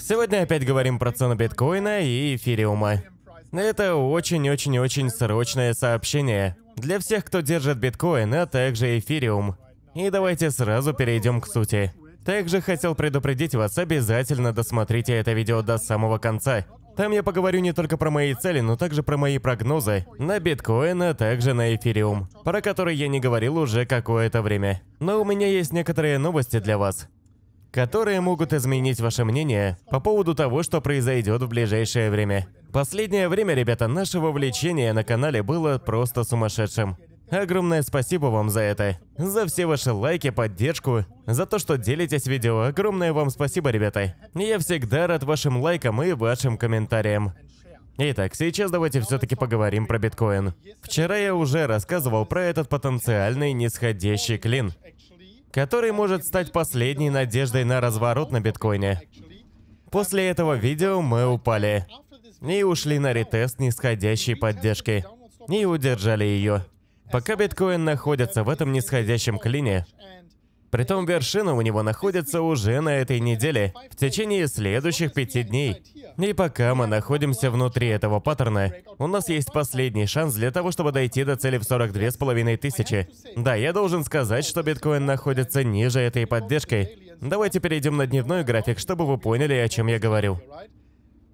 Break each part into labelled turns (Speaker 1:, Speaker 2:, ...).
Speaker 1: Сегодня опять говорим про цену биткоина и эфириума. Это очень-очень-очень срочное сообщение для всех, кто держит биткоин, а также эфириум. И давайте сразу перейдем к сути. Также хотел предупредить вас, обязательно досмотрите это видео до самого конца. Там я поговорю не только про мои цели, но также про мои прогнозы на биткоин, а также на эфириум, про который я не говорил уже какое-то время. Но у меня есть некоторые новости для вас которые могут изменить ваше мнение по поводу того, что произойдет в ближайшее время. Последнее время, ребята, наше вовлечение на канале было просто сумасшедшим. Огромное спасибо вам за это. За все ваши лайки, поддержку, за то, что делитесь видео. Огромное вам спасибо, ребята. Я всегда рад вашим лайкам и вашим комментариям. Итак, сейчас давайте все-таки поговорим про биткоин. Вчера я уже рассказывал про этот потенциальный нисходящий клин который может стать последней надеждой на разворот на биткоине. После этого видео мы упали и ушли на ретест нисходящей поддержки и удержали ее. Пока биткоин находится в этом нисходящем клине, Притом вершина у него находится уже на этой неделе, в течение следующих пяти дней. И пока мы находимся внутри этого паттерна, у нас есть последний шанс для того, чтобы дойти до цели в 42 с половиной тысячи. Да, я должен сказать, что биткоин находится ниже этой поддержки. Давайте перейдем на дневной график, чтобы вы поняли, о чем я говорю.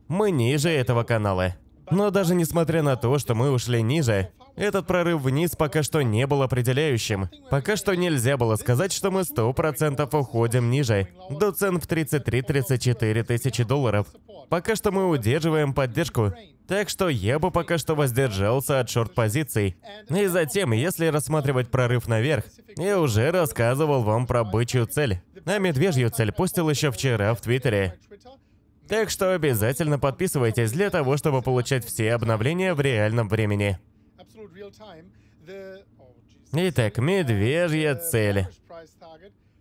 Speaker 1: Мы ниже этого канала. Но даже несмотря на то, что мы ушли ниже, этот прорыв вниз пока что не был определяющим. Пока что нельзя было сказать, что мы 100% уходим ниже, до цен в 33-34 тысячи долларов. Пока что мы удерживаем поддержку, так что я бы пока что воздержался от шорт-позиций. И затем, если рассматривать прорыв наверх, я уже рассказывал вам про бычью цель. А медвежью цель постил еще вчера в Твиттере. Так что обязательно подписывайтесь для того, чтобы получать все обновления в реальном времени. Oh, Итак, медвежья цель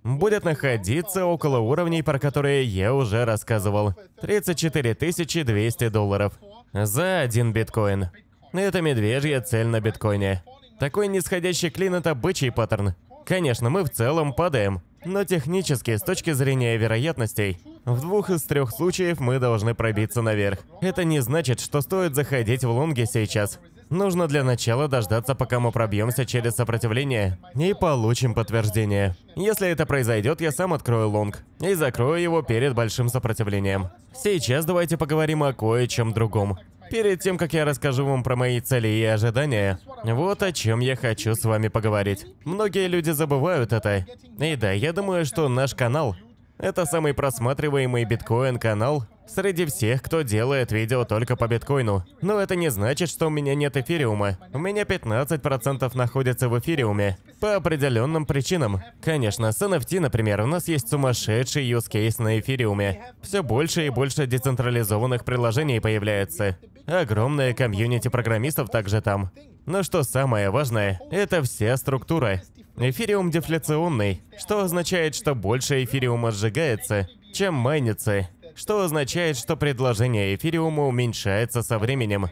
Speaker 1: будет находиться около уровней, про которые я уже рассказывал. 34 200 долларов за один биткоин. Это медвежья цель на биткоине. Такой нисходящий клин – это бычий паттерн. Конечно, мы в целом падаем, но технически, с точки зрения вероятностей, в двух из трех случаев мы должны пробиться наверх. Это не значит, что стоит заходить в лонги сейчас. Нужно для начала дождаться, пока мы пробьемся через сопротивление и получим подтверждение. Если это произойдет, я сам открою лонг и закрою его перед большим сопротивлением. Сейчас давайте поговорим о кое-чем другом. Перед тем, как я расскажу вам про мои цели и ожидания, вот о чем я хочу с вами поговорить. Многие люди забывают это. И да, я думаю, что наш канал это самый просматриваемый биткоин-канал среди всех, кто делает видео только по биткоину. Но это не значит, что у меня нет эфириума. У меня 15% находится в эфириуме. По определенным причинам. Конечно, с NFT, например, у нас есть сумасшедший use case на эфириуме. Все больше и больше децентрализованных приложений появляется. Огромное комьюнити программистов также там. Но что самое важное, это вся структура. Эфириум дефляционный, что означает, что больше эфириума сжигается, чем майнится, что означает, что предложение эфириума уменьшается со временем.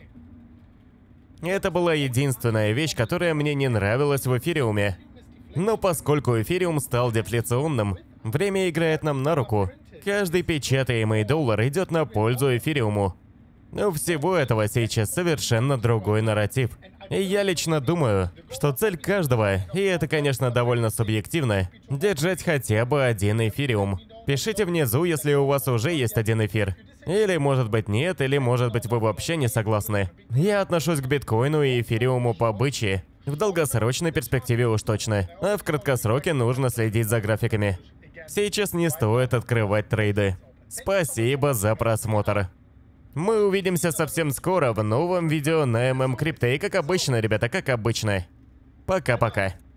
Speaker 1: Это была единственная вещь, которая мне не нравилась в эфириуме. Но поскольку эфириум стал дефляционным, время играет нам на руку. Каждый печатаемый доллар идет на пользу эфириуму. У всего этого сейчас совершенно другой нарратив – и я лично думаю, что цель каждого, и это, конечно, довольно субъективно, держать хотя бы один эфириум. Пишите внизу, если у вас уже есть один эфир. Или, может быть, нет, или, может быть, вы вообще не согласны. Я отношусь к биткоину и эфириуму по бычьи. В долгосрочной перспективе уж точно. А в краткосроке нужно следить за графиками. Сейчас не стоит открывать трейды. Спасибо за просмотр. Мы увидимся совсем скоро в новом видео на ММ Крипте. И как обычно, ребята, как обычно. Пока-пока.